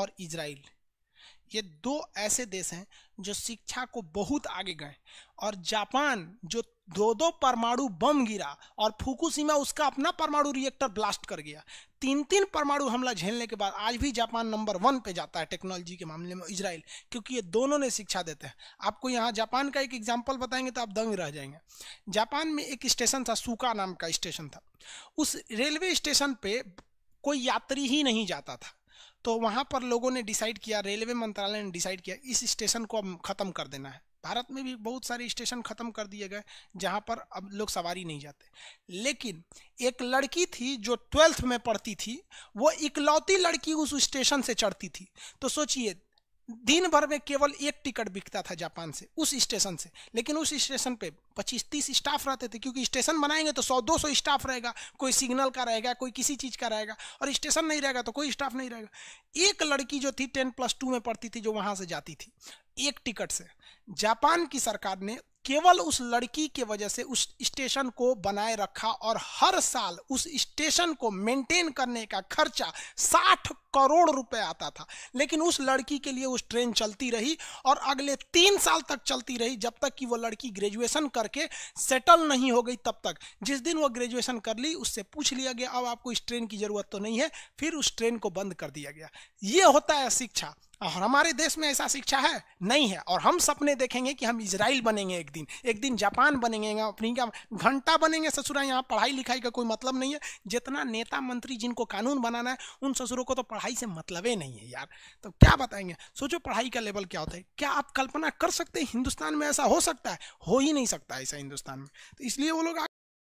और इजराइल ये दो ऐसे देश हैं जो शिक्षा को बहुत आगे गए और जापान जो दो दो परमाणु बम गिरा और फुकुशिमा उसका अपना परमाणु रिएक्टर ब्लास्ट कर गया तीन तीन परमाणु हमला झेलने के बाद आज भी जापान नंबर वन पे जाता है टेक्नोलॉजी के मामले में इसराइल क्योंकि ये दोनों ने शिक्षा देते हैं आपको यहाँ जापान का एक एग्जाम्पल बताएंगे तो आप दंग रह जाएंगे जापान में एक स्टेशन था सूका नाम का स्टेशन था उस रेलवे स्टेशन पे कोई यात्री ही नहीं जाता था तो वहाँ पर लोगों ने डिसाइड किया रेलवे मंत्रालय ने डिसाइड किया इस स्टेशन को अब ख़त्म कर देना है भारत में भी बहुत सारे स्टेशन ख़त्म कर दिए गए जहाँ पर अब लोग सवारी नहीं जाते लेकिन एक लड़की थी जो ट्वेल्थ में पढ़ती थी वो इकलौती लड़की उस स्टेशन से चढ़ती थी तो सोचिए दिन भर में केवल एक टिकट बिकता था जापान से उस स्टेशन से लेकिन उस स्टेशन पे 25-30 स्टाफ रहते थे क्योंकि स्टेशन बनाएंगे तो 100-200 स्टाफ रहेगा कोई सिग्नल का रहेगा कोई किसी चीज़ का रहेगा और स्टेशन नहीं रहेगा तो कोई स्टाफ नहीं रहेगा एक लड़की जो थी टेन प्लस टू में पढ़ती थी जो वहाँ से जाती थी एक टिकट से जापान की सरकार ने केवल उस लड़की के वजह से उस स्टेशन को बनाए रखा और हर साल उस स्टेशन को मेंटेन करने का खर्चा साठ करोड़ रुपए आता था लेकिन उस लड़की के लिए उस ट्रेन चलती रही और अगले तीन साल तक चलती रही जब तक कि वो लड़की ग्रेजुएशन करके सेटल नहीं हो गई तब तक जिस दिन वो ग्रेजुएशन कर ली उससे पूछ लिया गया अब आपको इस ट्रेन की जरूरत तो नहीं है फिर उस ट्रेन को बंद कर दिया गया ये होता है शिक्षा और हमारे देश में ऐसा शिक्षा है नहीं है और हम सपने देखेंगे कि हम इसराइल बनेंगे एक दिन एक दिन जापान बनेंगे अफ्रीका घंटा बनेंगे ससुरा यहाँ पढ़ाई लिखाई का कोई मतलब नहीं है जितना नेता मंत्री जिनको कानून बनाना है उन ससुरों को तो पढ़ाई से मतलब ही नहीं है यार तो क्या बताएंगे सोचो पढ़ाई का लेवल क्या होता है क्या आप कल्पना कर सकते हैं हिंदुस्तान में ऐसा हो सकता है हो ही नहीं सकता ऐसा हिंदुस्तान में तो इसलिए वो लोग